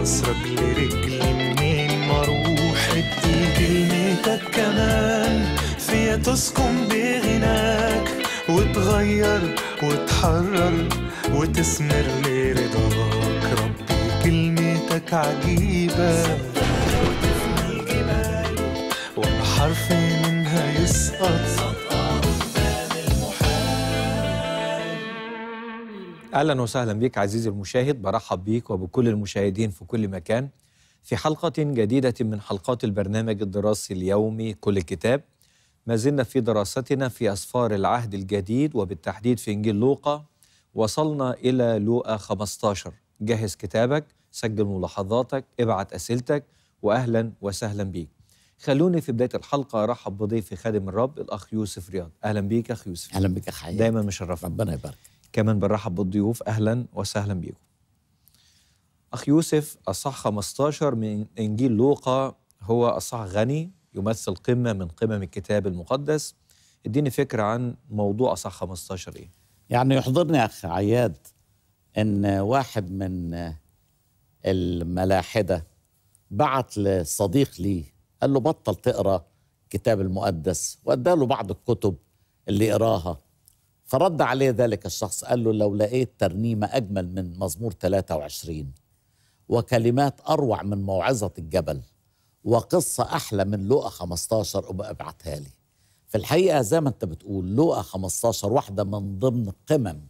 عصرك لرجلي منين ما اروح ادي كلمتك كمان فيا تسكن بغناك وتغير وتحرر وتسمر لرضاك ربي كلمتك عجيبة وتفنى الجبال ولا حرف منها يسقط اهلا وسهلا بك عزيزي المشاهد برحب بك وبكل المشاهدين في كل مكان في حلقه جديده من حلقات البرنامج الدراسي اليومي كل كتاب ما زلنا في دراستنا في اسفار العهد الجديد وبالتحديد في انجيل لوقا وصلنا الى لوقا 15 جهز كتابك سجل ملاحظاتك ابعت اسئلتك واهلا وسهلا بك خلوني في بدايه الحلقه ارحب بضيفي خادم الرب الاخ يوسف رياض اهلا بك اخ يوسف اهلا بك يا دايما مشرفنا ربنا يبارك كمان بنرحب بالضيوف أهلا وسهلا بيكم أخ يوسف أصح 15 من إنجيل لوقا هو أصح غني يمثل قمة من قمم الكتاب المقدس اديني فكرة عن موضوع أصح 15 إيه يعني يحضرني أخ عياد إن واحد من الملاحدة بعت لصديق ليه قال له بطل تقرأ الكتاب المقدس وأداله بعض الكتب اللي يقراها فرد عليه ذلك الشخص قال له لو لقيت ترنيمة أجمل من مزمور 23 وكلمات أروع من موعظة الجبل وقصة أحلى من لؤة 15 أبقى ابعتها لي في الحقيقة زي ما أنت بتقول لؤة 15 واحدة من ضمن قمم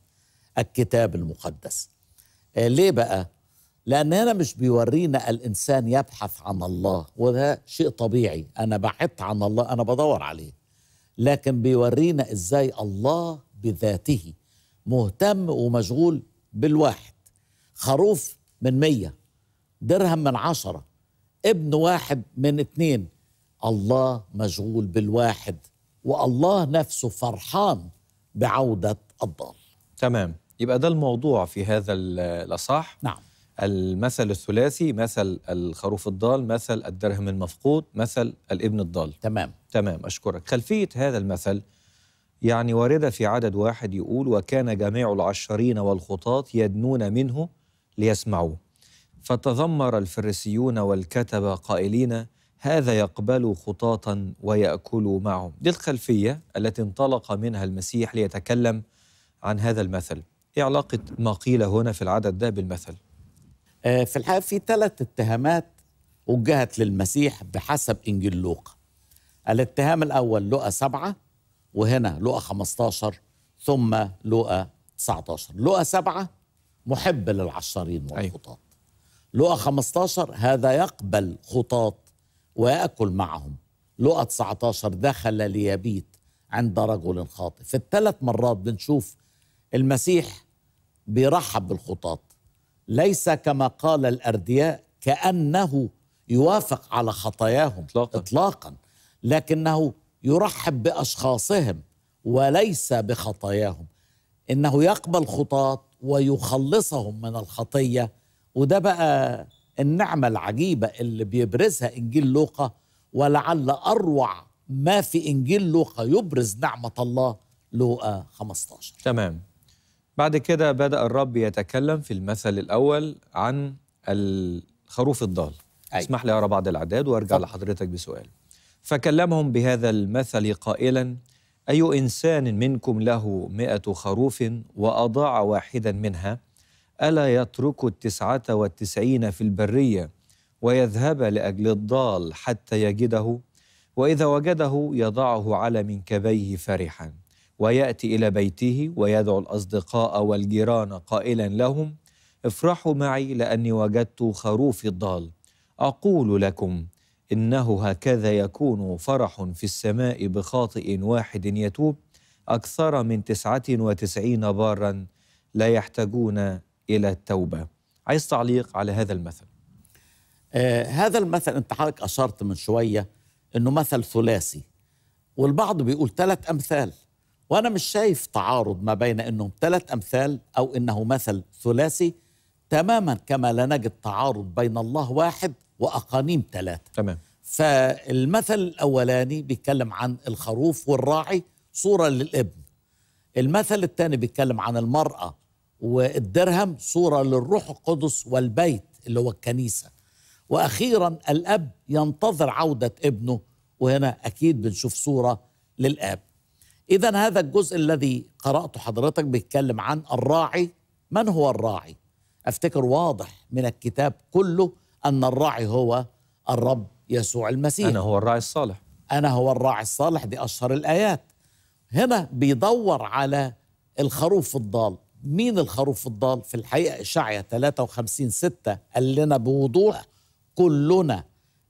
الكتاب المقدس آه، ليه بقى؟ لأن هنا مش بيورينا الإنسان يبحث عن الله وده شيء طبيعي أنا بحثت عن الله أنا بدور عليه لكن بيورينا إزاي الله بذاته مهتم ومشغول بالواحد خروف من مية درهم من عشرة ابن واحد من اتنين الله مشغول بالواحد والله نفسه فرحان بعودة الضال تمام يبقى ده الموضوع في هذا الأصح نعم المثل الثلاثي مثل الخروف الضال مثل الدرهم المفقود مثل الابن الضال تمام تمام أشكرك خلفية هذا المثل يعني واردة في عدد واحد يقول وكان جميع العشرين والخطاة يدنون منه ليسمعوه فتذمر الفريسيون والكتبة قائلين هذا يقبل خطاة ويأكل معهم دي الخلفية التي انطلق منها المسيح ليتكلم عن هذا المثل إيه علاقة ما قيل هنا في العدد ده بالمثل؟ آه، في الحقيقة في ثلاث اتهامات وجهت للمسيح بحسب إنجيل لوقا الاتهام الأول لوقا سبعة وهنا لقى 15 ثم لقى 19 لقى سبعة محب للعشارين أيوه. والخطاط لقى 15 هذا يقبل خطاط ويأكل معهم لقى 19 دخل ليبيت عند رجل خاطئ في الثلاث مرات بنشوف المسيح بيرحب بالخطاط ليس كما قال الأردياء كأنه يوافق على خطاياهم إطلاقا, إطلاقا لكنه يرحب باشخاصهم وليس بخطاياهم انه يقبل خطاة ويخلصهم من الخطيه وده بقى النعمه العجيبه اللي بيبرزها انجيل لوقا ولعل اروع ما في انجيل لوقا يبرز نعمه الله لوقا 15 تمام بعد كده بدا الرب يتكلم في المثل الاول عن الخروف الضال أي. اسمح لي اقرا بعض الاعداد وارجع فضل. لحضرتك بسؤال فكلمهم بهذا المثل قائلا أي إنسان منكم له مئة خروف وأضاع واحدا منها ألا يترك التسعة والتسعين في البرية ويذهب لأجل الضال حتى يجده وإذا وجده يضعه على منكبيه فرحا ويأتي إلى بيته ويدعو الأصدقاء والجيران قائلا لهم افرحوا معي لأني وجدت خروفي الضال أقول لكم انه هكذا يكون فرح في السماء بخاطئ واحد يتوب اكثر من 99 بارا لا يحتاجون الى التوبه. عايز تعليق على هذا المثل. آه هذا المثل انت حضرتك اشرت من شويه انه مثل ثلاثي والبعض بيقول ثلاث امثال وانا مش شايف تعارض ما بين انهم ثلاث امثال او انه مثل ثلاثي تماما كما لا نجد تعارض بين الله واحد وأقانيم ثلاثة تمام فالمثل الأولاني بيتكلم عن الخروف والراعي صورة للابن المثل الثاني بيتكلم عن المرأة والدرهم صورة للروح القدس والبيت اللي هو الكنيسة وأخيرا الأب ينتظر عودة ابنه وهنا أكيد بنشوف صورة للآب إذا هذا الجزء الذي قرأته حضرتك بيتكلم عن الراعي من هو الراعي؟ أفتكر واضح من الكتاب كله أن الراعي هو الرب يسوع المسيح أنا هو الراعي الصالح أنا هو الراعي الصالح دي أشهر الآيات هنا بيدور على الخروف الضال مين الخروف الضال في الحقيقة إشعية 53 6 قال لنا بوضوح كلنا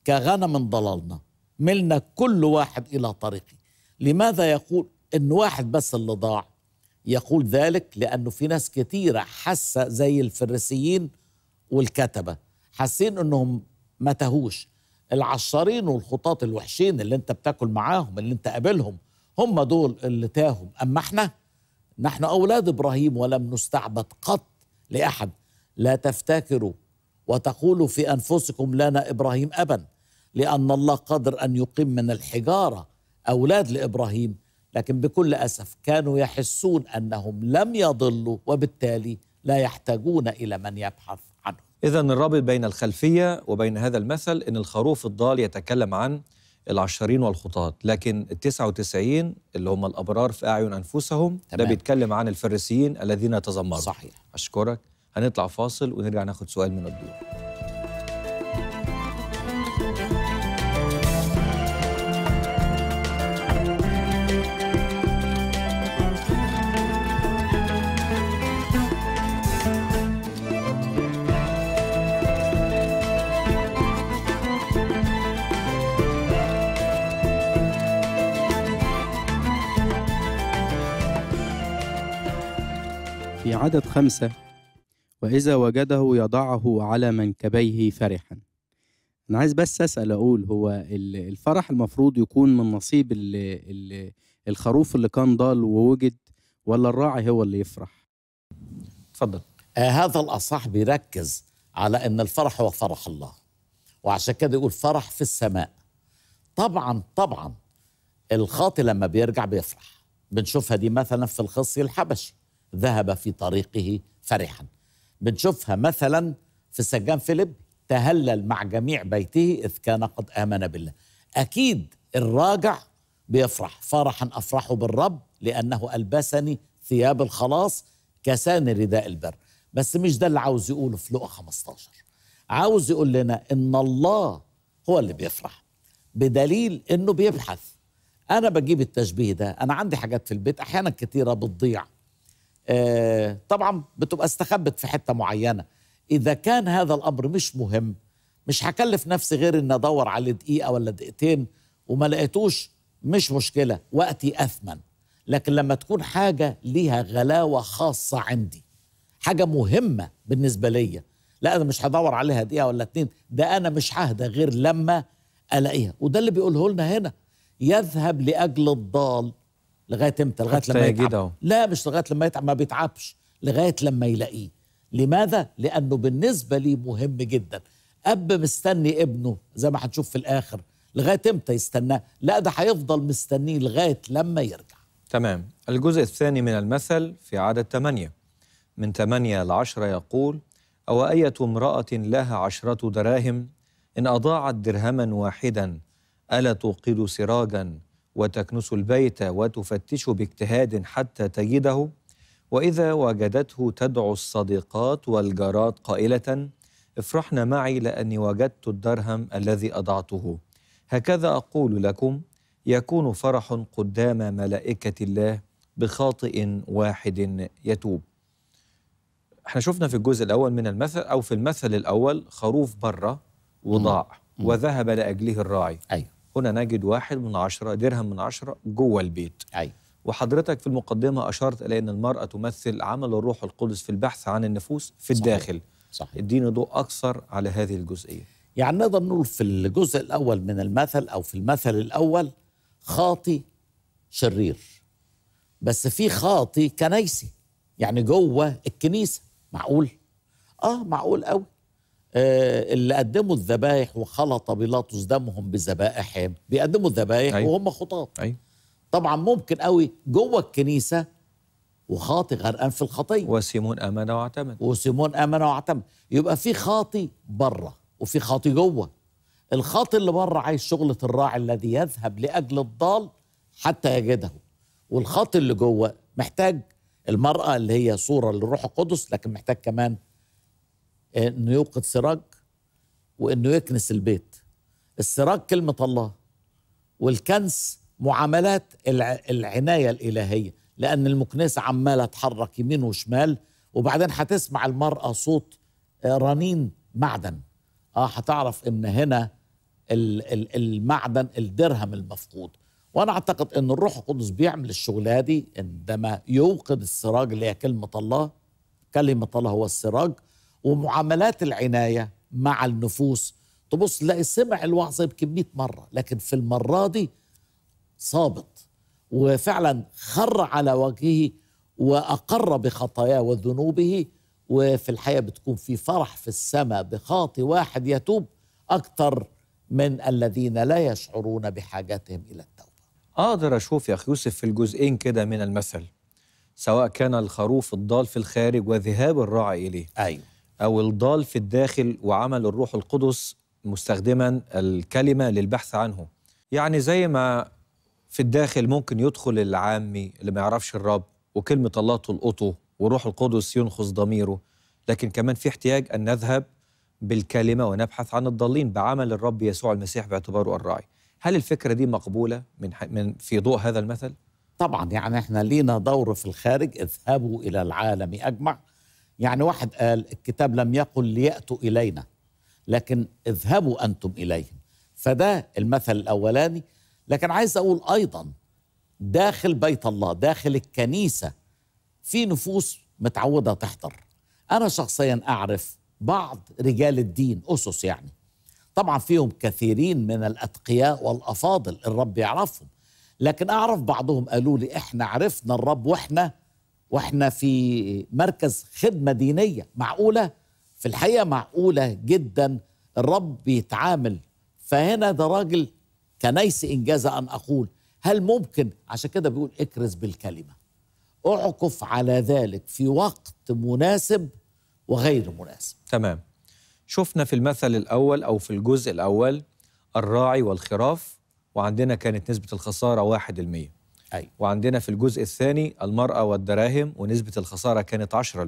كغنم ضللنا ملنا كل واحد إلى طريقه لماذا يقول إن واحد بس اللي ضاع يقول ذلك لأنه في ناس كتيرة حاسة زي الفريسيين والكتبة حاسين انهم ما تهوش العشارين والخطاط الوحشين اللي انت بتاكل معاهم اللي انت قابلهم هم دول اللي تاهوا اما احنا نحن اولاد ابراهيم ولم نستعبد قط لاحد لا تفتكروا وتقولوا في انفسكم لنا ابراهيم ابا لان الله قادر ان يقيم من الحجاره اولاد لابراهيم لكن بكل اسف كانوا يحسون انهم لم يضلوا وبالتالي لا يحتاجون الى من يبحث إذا الرابط بين الخلفية وبين هذا المثل إن الخروف الضال يتكلم عن العشرين والخطاة لكن التسعة وتسعين اللي هم الأبرار في أعين أنفسهم تمام. ده بيتكلم عن الفريسيين الذين تذمروا صحيح أشكرك هنطلع فاصل ونرجع ناخد سؤال من الدور عدد خمسة وإذا وجده يضعه على منكبيه فرحا أنا عايز بس أسأل أقول هو الفرح المفروض يكون من نصيب الـ الخروف اللي كان ضال ووجد ولا الراعي هو اللي يفرح اتفضل آه هذا الأصح بيركز على أن الفرح هو فرح الله وعشان كده يقول فرح في السماء طبعا طبعا الخاطي لما بيرجع بيفرح بنشوفها دي مثلا في الخصي الحبشي ذهب في طريقه فرحا بنشوفها مثلا في السجان فيليب تهلل مع جميع بيته إذ كان قد آمن بالله أكيد الراجع بيفرح فرحا أفرح بالرب لأنه ألبسني ثياب الخلاص كساني رداء البر بس مش ده اللي عاوز يقوله في لقا 15 عاوز يقول لنا إن الله هو اللي بيفرح بدليل إنه بيبحث أنا بجيب التشبيه ده أنا عندي حاجات في البيت أحيانا كتيرة بتضيع آه، طبعا بتبقى استخبت في حته معينه اذا كان هذا الامر مش مهم مش هكلف نفسي غير ان ادور عليه دقيقه ولا دقيقتين وما لقيتوش مش مشكله وقتي اثمن لكن لما تكون حاجه ليها غلاوه خاصه عندي حاجه مهمه بالنسبه ليا لا انا مش هدور عليها دقيقه ولا اتنين ده انا مش ههدى غير لما الاقيها وده اللي بيقوله لنا هنا يذهب لاجل الضال لغايه امتى لغايه لما يتعب لا مش لغايه لما يتعب ما بيتعبش لغايه لما يلاقيه لماذا لانه بالنسبه لي مهم جدا اب مستني ابنه زي ما هنشوف في الاخر لغايه امتى يستناه لا ده هيفضل مستنيه لغايه لما يرجع تمام الجزء الثاني من المثل في عدد ثمانيه من ثمانيه لعشره يقول أو أية امرأة لها عشرة دراهم إن أضاعت درهما واحدا ألا توقد سراجا وتكنس البيت وتفتش باجتهاد حتى تجده واذا وجدته تدعو الصديقات والجارات قائله افرحن معي لاني وجدت الدرهم الذي اضعته هكذا اقول لكم يكون فرح قدام ملائكه الله بخاطئ واحد يتوب احنا شفنا في الجزء الاول من المثل او في المثل الاول خروف بره وضاع وذهب لاجله الراعي ايوه هنا نجد واحد من عشرة درهم من عشرة جوه البيت أي. وحضرتك في المقدمة أشرت إلى أن المرأة تمثل عمل الروح القدس في البحث عن النفوس في صحيح. الداخل صحيح. الدين ضوء أكثر على هذه الجزئية يعني نقدر نقول في الجزء الأول من المثل أو في المثل الأول خاطي شرير بس في خاطي كنيسي يعني جوه الكنيسة معقول؟ آه معقول قوي آه، اللي قدموا الذبائح وخلط بيلاطس دمهم بذبائحهم بيقدموا الذبائح أيوة. وهم خطاة أيوة. طبعا ممكن قوي جوه الكنيسه وخاطي غرقان في الخطيه وسيمون امن واعتمد وسيمون امن واعتمد يبقى في خاطي بره وفي خاطي جوه الخاطي اللي بره عايز شغله الراعي الذي يذهب لاجل الضال حتى يجده والخاطي اللي جوه محتاج المراه اللي هي صوره للروح القدس لكن محتاج كمان انه يوقد سراج وانه يكنس البيت السراج كلمه الله والكنس معاملات العنايه الالهيه لان المكنسه عماله تحرك يمين وشمال وبعدين هتسمع المراه صوت آه، رنين معدن اه هتعرف ان هنا المعدن الدرهم المفقود وانا اعتقد ان الروح القدس بيعمل الشغلانه دي عندما يوقد السراج اللي هي كلمه الله كلمه الله هو السراج ومعاملات العناية مع النفوس تبص تلاقي سمع الوعظة يمكن 100 مرة لكن في المرة دي صابت وفعلا خر على وجهه وأقر بخطاياه وذنوبه وفي الحقيقة بتكون في فرح في السماء بخاطي واحد يتوب أكثر من الذين لا يشعرون بحاجتهم إلى التوبة أقدر أشوف يا أخي يوسف في الجزئين كده من المثل سواء كان الخروف الضال في الخارج وذهاب الراعي إليه أيوة أو الضال في الداخل وعمل الروح القدس مستخدما الكلمة للبحث عنه يعني زي ما في الداخل ممكن يدخل العامي اللي ما يعرفش الرب وكلمة الله تلقطه وروح القدس ينخص ضميره لكن كمان في احتياج أن نذهب بالكلمة ونبحث عن الضالين بعمل الرب يسوع المسيح باعتباره الراعي هل الفكرة دي مقبولة من, من في ضوء هذا المثل؟ طبعا يعني احنا لينا دور في الخارج اذهبوا إلى العالم أجمع يعني واحد قال الكتاب لم يقل ليأتوا إلينا لكن اذهبوا أنتم إليهم فده المثل الأولاني لكن عايز أقول أيضا داخل بيت الله داخل الكنيسة في نفوس متعودة تحضر أنا شخصيا أعرف بعض رجال الدين أسس يعني طبعا فيهم كثيرين من الأتقياء والأفاضل الرب يعرفهم لكن أعرف بعضهم قالوا لي إحنا عرفنا الرب وإحنا واحنا في مركز خدمه دينيه معقوله في الحقيقه معقوله جدا الرب بيتعامل فهنا ده راجل كنيس انجاز ان اقول هل ممكن عشان كده بيقول اكرز بالكلمه اعكف على ذلك في وقت مناسب وغير مناسب تمام شفنا في المثل الاول او في الجزء الاول الراعي والخراف وعندنا كانت نسبه الخساره 1% أي. وعندنا في الجزء الثاني المرأة والدراهم ونسبة الخسارة كانت 10%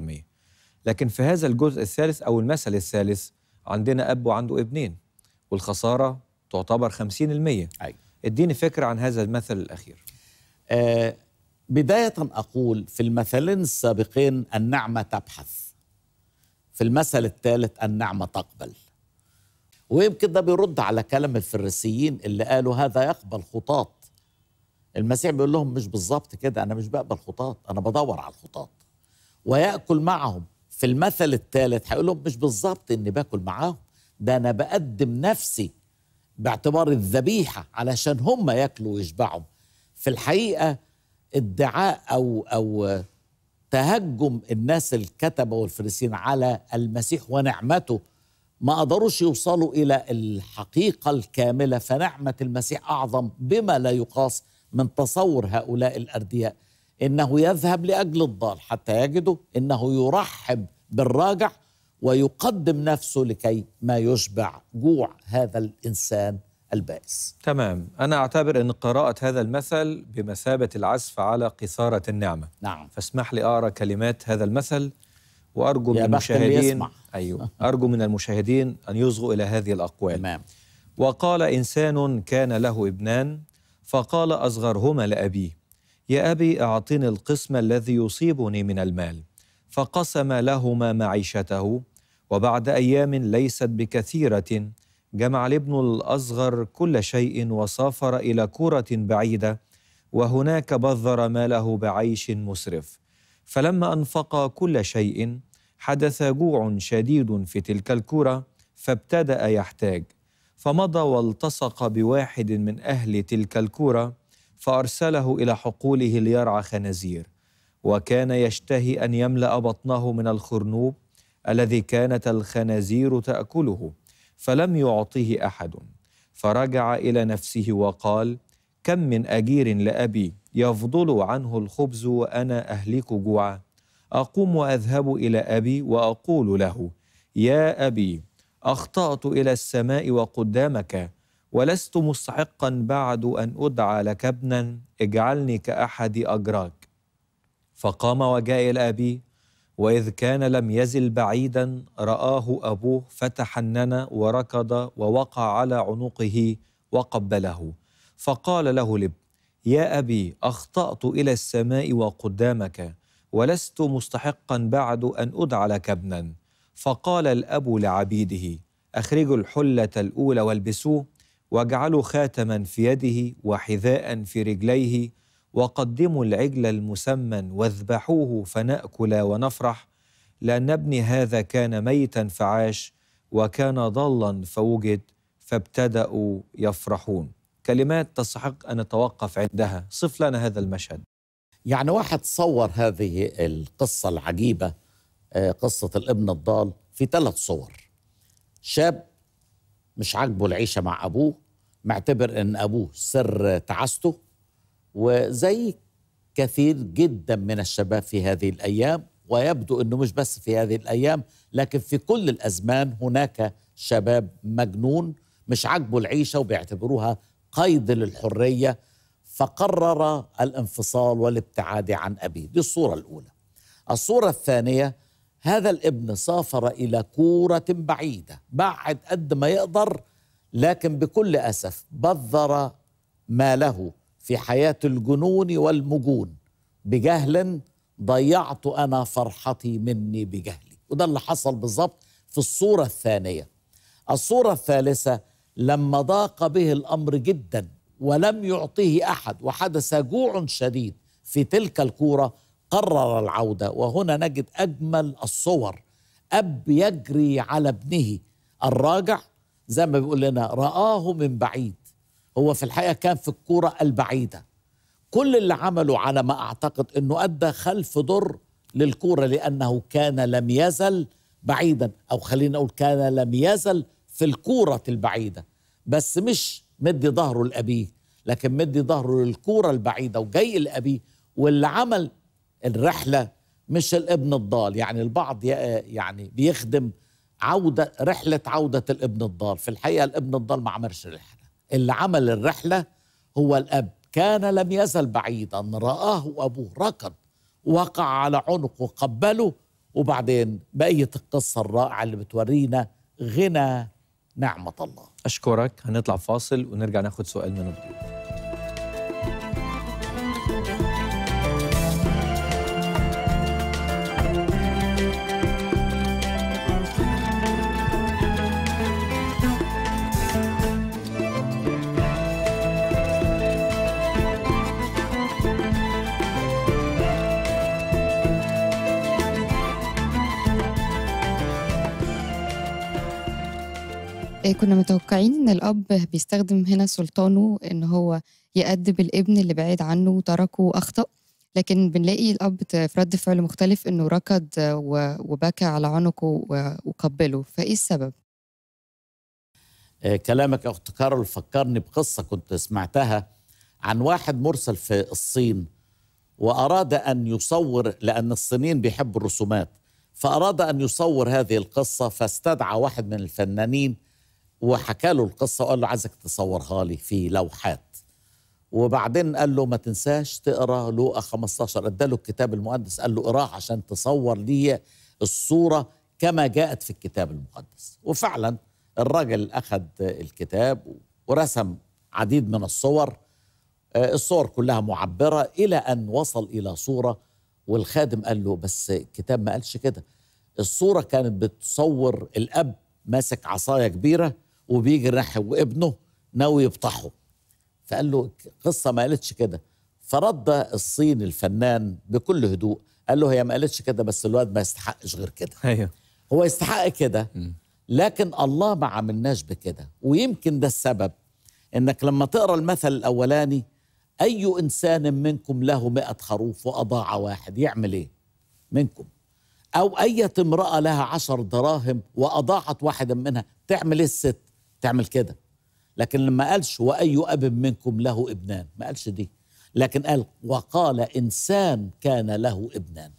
لكن في هذا الجزء الثالث أو المثل الثالث عندنا أب وعنده ابنين والخسارة تعتبر 50% أي. اديني فكرة عن هذا المثل الأخير آه بداية أقول في المثلين السابقين النعمة تبحث في المثل الثالث النعمة تقبل ويمكن ده بيرد على كلام الفريسيين اللي قالوا هذا يقبل خطاط المسيح بيقول لهم مش بالظبط كده انا مش بقبل خطاط انا بدور على الخطاط وياكل معهم في المثل الثالث هيقول لهم مش بالظبط اني باكل معاهم ده انا بقدم نفسي باعتبار الذبيحه علشان هم ياكلوا ويشبعوا في الحقيقه ادعاء او او تهجم الناس الكتبه والفريسين على المسيح ونعمته ما قدروش يوصلوا الى الحقيقه الكامله فنعمه المسيح اعظم بما لا يقاس من تصور هؤلاء الأردياء إنه يذهب لأجل الضال حتى يجده إنه يرحب بالراجع ويقدم نفسه لكي ما يشبع جوع هذا الإنسان البائس تمام أنا أعتبر أن قراءة هذا المثل بمثابة العزف على قصارة النعمة نعم فاسمح لي أقرأ كلمات هذا المثل وأرجو من المشاهدين أيوه أرجو من المشاهدين أن يصغوا إلى هذه الأقوال تمام وقال إنسان كان له ابنان فقال أصغرهما لأبيه يا أبي أعطني القسم الذي يصيبني من المال فقسم لهما معيشته وبعد أيام ليست بكثيرة جمع الابن الأصغر كل شيء وسافر إلى كرة بعيدة وهناك بذر ماله بعيش مسرف فلما أنفق كل شيء حدث جوع شديد في تلك الكرة فابتدأ يحتاج فمضى والتصق بواحد من أهل تلك الكورة فأرسله إلى حقوله ليرعى خنازير وكان يشتهي أن يملأ بطنه من الخرنوب الذي كانت الخنازير تأكله فلم يعطه أحد فرجع إلى نفسه وقال كم من أجير لأبي يفضل عنه الخبز وأنا أهلك جوعا أقوم وأذهب إلى أبي وأقول له يا أبي اخطات الى السماء وقدامك ولست مستحقا بعد ان ادعى لك ابنا اجعلني كاحد اجراك فقام وجاء الى ابي واذ كان لم يزل بعيدا راه ابوه فتحنن وركض ووقع على عنقه وقبله فقال له الابن يا ابي اخطات الى السماء وقدامك ولست مستحقا بعد ان ادعى لك ابنا فقال الأب لعبيده أخرجوا الحلة الأولى والبسوه واجعلوا خاتما في يده وحذاء في رجليه وقدموا العجل المسمن واذبحوه فنأكل ونفرح لأن ابني هذا كان ميتا فعاش وكان ضالا فوجد فابتدأوا يفرحون كلمات تستحق أن نتوقف عندها صف لنا هذا المشهد يعني واحد صور هذه القصة العجيبة آه، قصة الابن الضال في ثلاث صور شاب مش عاجبه العيشة مع أبوه معتبر أن أبوه سر تعاسته وزي كثير جدا من الشباب في هذه الأيام ويبدو أنه مش بس في هذه الأيام لكن في كل الأزمان هناك شباب مجنون مش عاجبه العيشة وبيعتبروها قيد للحرية فقرر الانفصال والابتعاد عن أبيه دي الصورة الأولى الصورة الثانية هذا الابن سافر إلى كورة بعيدة بعد قد ما يقدر لكن بكل أسف بذر ما له في حياة الجنون والمجون بجهل ضيعت أنا فرحتي مني بجهلي وده اللي حصل بالظبط في الصورة الثانية الصورة الثالثة لما ضاق به الأمر جدا ولم يعطيه أحد وحدث جوع شديد في تلك الكورة قرر العودة وهنا نجد أجمل الصور أب يجري على ابنه الراجع زي ما بيقول لنا رآه من بعيد هو في الحقيقة كان في الكورة البعيدة كل اللي عمله على ما أعتقد أنه أدى خلف ضر للكورة لأنه كان لم يزل بعيدا أو خلينا أقول كان لم يزل في الكورة البعيدة بس مش مدي ظهره لأبيه لكن مدي ظهره للكورة البعيدة وجاي لأبيه واللي عمل الرحله مش الابن الضال يعني البعض يعني بيخدم عوده رحله عوده الابن الضال في الحقيقه الابن الضال ما عملش الرحله اللي عمل الرحله هو الاب كان لم يزل بعيدا رآه أبوه ركض وقع على عنقه قبله وبعدين بقية القصة الرائعة اللي بتورينا غنى نعمة الله أشكرك هنطلع فاصل ونرجع ناخد سؤال من الضيوف آه، كنا متوقعين ان الاب بيستخدم هنا سلطانه ان هو يأدب الابن اللي بعيد عنه وتركه واخطا لكن بنلاقي الاب في رد فعل مختلف انه ركض وبكى على عنقه وقبله فايه السبب؟ آه، كلامك اخت كارول فكرني بقصه كنت سمعتها عن واحد مرسل في الصين واراد ان يصور لان الصينيين بيحبوا الرسومات فاراد ان يصور هذه القصه فاستدعى واحد من الفنانين وحكى له القصه وقال له عايزك تصورها لي في لوحات وبعدين قال له ما تنساش تقرا لوقا 15 اداله الكتاب المقدس قال له اقراه عشان تصور لي الصوره كما جاءت في الكتاب المقدس وفعلا الراجل اخذ الكتاب ورسم عديد من الصور آه، الصور كلها معبره الى ان وصل الى صوره والخادم قال له بس الكتاب ما قالش كده الصوره كانت بتصور الاب ماسك عصايه كبيره وبيجي الرحب وابنه ناوي يبطحه فقال له قصه ما قالتش كده فرد الصين الفنان بكل هدوء قال له هي ما قالتش كده بس الواد ما يستحقش غير كده ايوه هو يستحق كده لكن الله ما عملناش بكده ويمكن ده السبب انك لما تقرا المثل الاولاني اي انسان منكم له مئة خروف واضاع واحد يعمل ايه منكم او اية امرأة لها عشر دراهم واضاعت واحدا منها تعمل ايه الست تعمل كده لكن لما قالش واي اب منكم له ابنان ما قالش دي لكن قال وقال انسان كان له ابنان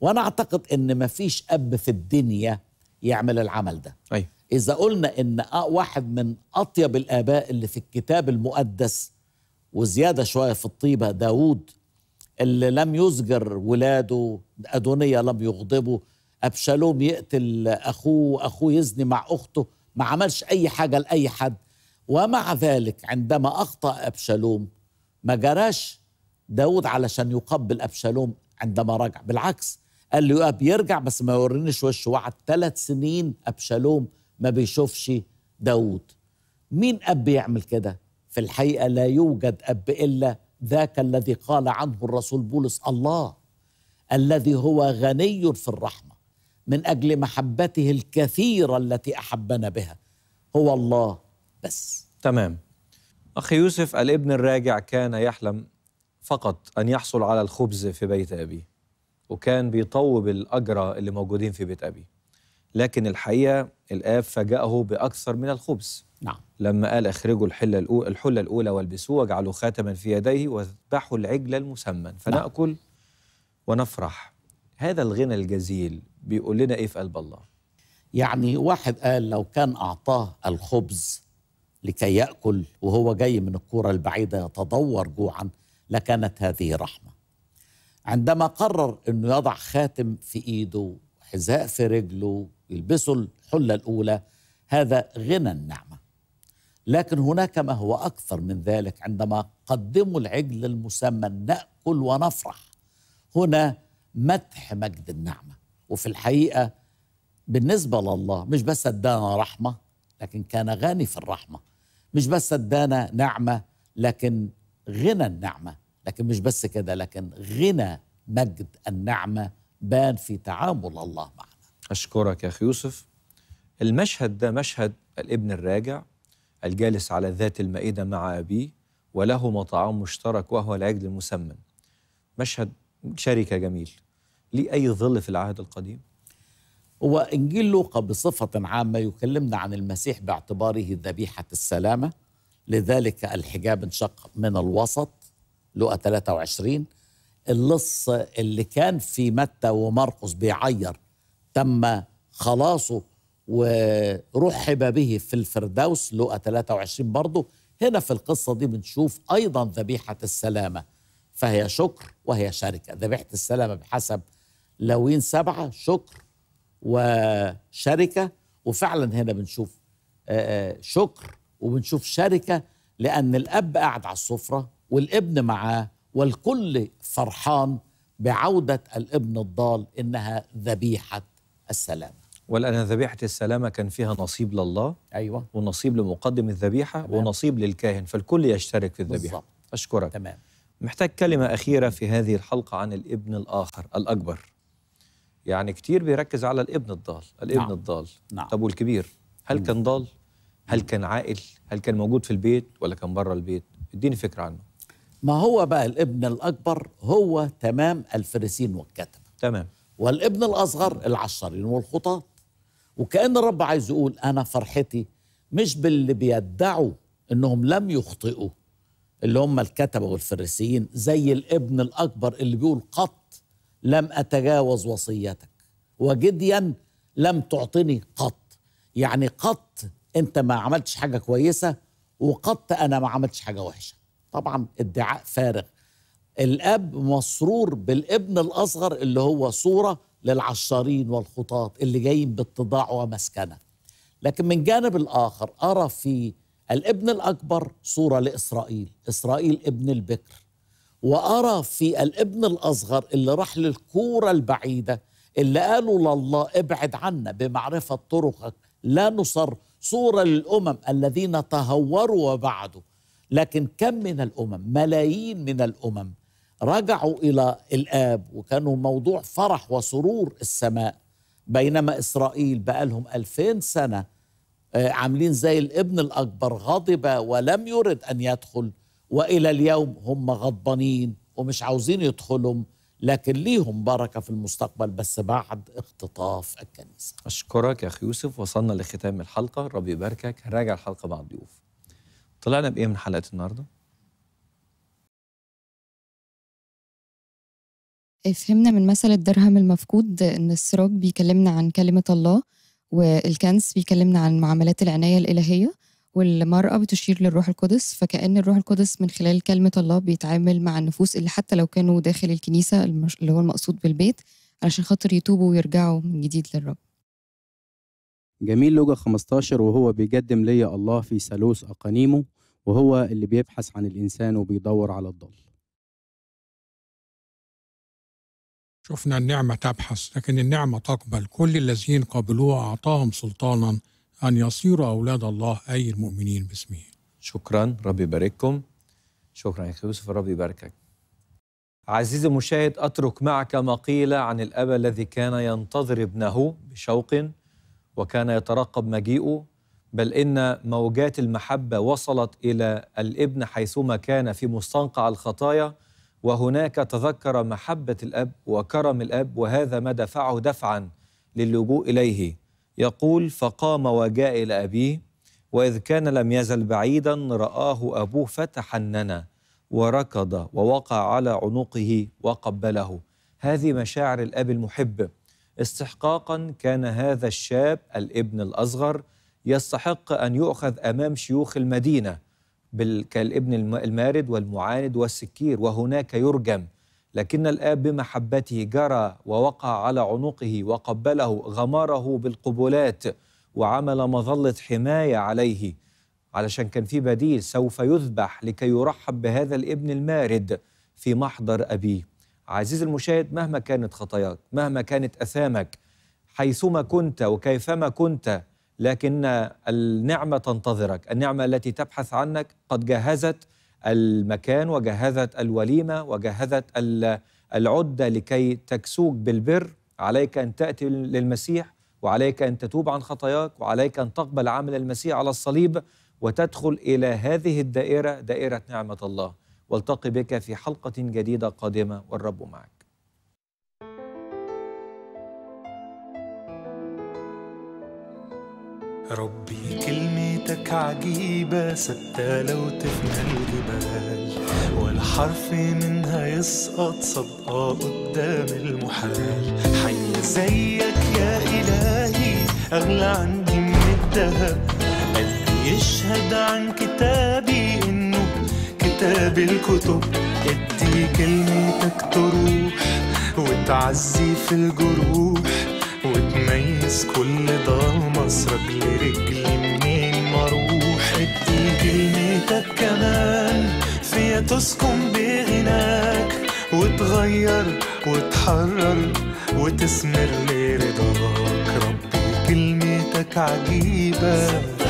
وانا اعتقد ان ما فيش اب في الدنيا يعمل العمل ده أي. أيوة. اذا قلنا ان واحد من اطيب الاباء اللي في الكتاب المقدس وزياده شويه في الطيبه داوود اللي لم يزجر ولاده ادونيه لم يغضبه ابشالوم يقتل اخوه اخوه يزني مع اخته ما عملش أي حاجة لأي حد ومع ذلك عندما أخطأ أبشالوم ما جراش داود علشان يقبل أبشالوم عندما رجع بالعكس قال له أب يرجع بس ما يورينيش وشه وقعد ثلاث سنين أبشالوم ما بيشوفش داود مين أب يعمل كده؟ في الحقيقة لا يوجد أب إلا ذاك الذي قال عنه الرسول بولس الله الذي هو غني في الرحمة من اجل محبته الكثيره التي احبنا بها هو الله بس تمام اخي يوسف الابن الراجع كان يحلم فقط ان يحصل على الخبز في بيت ابيه وكان بيطوب الاجرى اللي موجودين في بيت ابيه لكن الحقيقه الاب فاجاه باكثر من الخبز نعم لما قال اخرجوا الحله الاولى الحله الاولى والبسوه واجعلوا خاتما في يديه واذبحوا العجل المسمن نعم. فناكل نعم. ونفرح هذا الغنى الجزيل بيقول لنا ايه في قلب الله يعني واحد قال لو كان اعطاه الخبز لكي ياكل وهو جاي من الكوره البعيده يتضور جوعا لكانت هذه رحمه عندما قرر انه يضع خاتم في ايده حذاء في رجله يلبسه الحله الاولى هذا غنى النعمه لكن هناك ما هو اكثر من ذلك عندما قدموا العجل المسمى ناكل ونفرح هنا مدح مجد النعمه وفي الحقيقه بالنسبه لله مش بس ادانا رحمه لكن كان غني في الرحمه مش بس ادانا نعمه لكن غنى النعمه لكن مش بس كده لكن غنى مجد النعمه بان في تعامل الله معنا اشكرك يا اخي يوسف المشهد ده مشهد الابن الراجع الجالس على ذات المائده مع ابيه ولهما طعام مشترك وهو العجل المسمن مشهد شركه جميل ليه أي ظل في العهد القديم؟ هو إنجيل لوقا بصفة عامة يكلمنا عن المسيح باعتباره ذبيحة السلامة لذلك الحجاب انشق من الوسط لوقا 23 اللص اللي كان في متى ومرقس بيعير تم خلاصه ورحب به في الفردوس لوقا 23 برضه هنا في القصة دي بنشوف أيضا ذبيحة السلامة فهي شكر وهي شركة ذبيحة السلامة بحسب لوين سبعة شكر وشركة وفعلا هنا بنشوف شكر وبنشوف شركة لأن الأب قاعد على السفرة والابن معاه والكل فرحان بعودة الابن الضال إنها ذبيحة السلامة ولأن ذبيحة السلامة كان فيها نصيب لله أيوة ونصيب لمقدم الذبيحة تمام. ونصيب للكاهن فالكل يشترك في الذبيحة بالضبط. أشكرك تمام محتاج كلمة أخيرة في هذه الحلقة عن الابن الآخر الأكبر يعني كتير بيركز على الابن الضال الابن نعم. الضال نعم. طب والكبير هل كان ضال هل كان عاقل هل كان موجود في البيت ولا كان بره البيت اديني فكره عنه ما هو بقى الابن الاكبر هو تمام الفريسين والكتبه تمام والابن الاصغر العشرين والخطاط وكان الرب عايز يقول انا فرحتي مش باللي بيدعوا انهم لم يخطئوا اللي هم الكتبه والفريسيين زي الابن الاكبر اللي بيقول قط لم أتجاوز وصيتك وجديا لم تعطني قط يعني قط أنت ما عملتش حاجة كويسة وقط أنا ما عملتش حاجة وحشة طبعا ادعاء فارغ الأب مسرور بالابن الأصغر اللي هو صورة للعشارين والخطاة اللي جايين باتضاع ومسكنة لكن من جانب الآخر أرى في الابن الأكبر صورة لإسرائيل إسرائيل ابن البكر وأرى في الابن الأصغر اللي راح للكورة البعيدة اللي قالوا لله ابعد عنا بمعرفة طرقك لا نصر صورة للأمم الذين تهوروا وبعدوا لكن كم من الأمم ملايين من الأمم رجعوا إلى الآب وكانوا موضوع فرح وسرور السماء بينما إسرائيل بقالهم ألفين سنة آه، عاملين زي الابن الأكبر غضب ولم يرد أن يدخل والى اليوم هم غضبانين ومش عاوزين يدخلهم لكن ليهم بركه في المستقبل بس بعد اختطاف الكنيسه. اشكرك يا اخي يوسف وصلنا لختام الحلقه ربي يباركك هنراجع الحلقه مع الضيوف. طلعنا بايه من حلقه النهارده؟ فهمنا من مثل الدرهم المفقود ان السراج بيكلمنا عن كلمه الله والكنس بيكلمنا عن معاملات العنايه الالهيه والمرأة بتشير للروح القدس فكأن الروح القدس من خلال كلمة الله بيتعامل مع النفوس اللي حتى لو كانوا داخل الكنيسة اللي هو المقصود بالبيت علشان خاطر يتوبوا ويرجعوا من جديد للرب جميل لوجا 15 وهو بيقدم لي الله في ثالوث أقانيمه وهو اللي بيبحث عن الإنسان وبيدور على الضال شفنا النعمة تبحث لكن النعمة تقبل كل الذين قبلوها أعطاهم سلطانا أن يصيروا أولاد الله أي المؤمنين باسمه شكرا ربي يبارككم شكرا يا أخي يوسف ربي يباركك عزيزي المشاهد أترك معك ما قيل عن الأب الذي كان ينتظر ابنه بشوق وكان يترقب مجيئه بل إن موجات المحبة وصلت إلى الابن حيثما كان في مستنقع الخطايا وهناك تذكر محبة الأب وكرم الأب وهذا ما دفعه دفعا للجوء إليه يقول فقام وجاء إلى أبيه وإذ كان لم يزل بعيدا رآه أبوه فتحننا وركض ووقع على عنقه وقبله هذه مشاعر الأب المحب استحقاقا كان هذا الشاب الابن الأصغر يستحق أن يؤخذ أمام شيوخ المدينة كالابن المارد والمعاند والسكير وهناك يرجم لكن الاب بمحبته جرى ووقع على عنقه وقبله غمره بالقبلات وعمل مظله حمايه عليه علشان كان في بديل سوف يذبح لكي يرحب بهذا الابن المارد في محضر ابيه عزيزي المشاهد مهما كانت خطاياك مهما كانت اثامك حيثما كنت وكيفما كنت لكن النعمه تنتظرك النعمه التي تبحث عنك قد جهزت المكان وجهزت الوليمه وجهزت العده لكي تكسوك بالبر عليك ان تاتي للمسيح وعليك ان تتوب عن خطاياك وعليك ان تقبل عمل المسيح على الصليب وتدخل الى هذه الدائره دائره نعمه الله والتقي بك في حلقه جديده قادمه والرب معك ربي كلمتك عجيبة ستة لو تفنى الجبال حرف منها يسقط صدقة قدام المحال حي زيك يا إلهي أغلى عندي من الدهب قلبي يشهد عن كتابي إنه كتاب الكتب ادي كلمتك تروح وتعزي في الجروح وتميز كل ضلمة رجلي رجلي منين مروح ادي كلمتك كمان تسكن بغناك وتغير وتحرر وتسمر لرضاك ربي كلمتك عجيبه